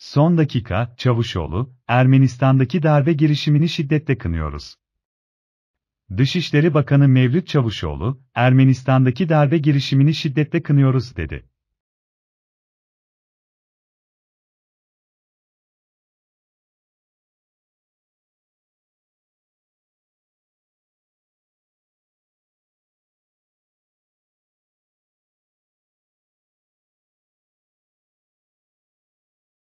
Son dakika, Çavuşoğlu, Ermenistan'daki darbe girişimini şiddetle kınıyoruz. Dışişleri Bakanı Mevlüt Çavuşoğlu, Ermenistan'daki darbe girişimini şiddetle kınıyoruz dedi.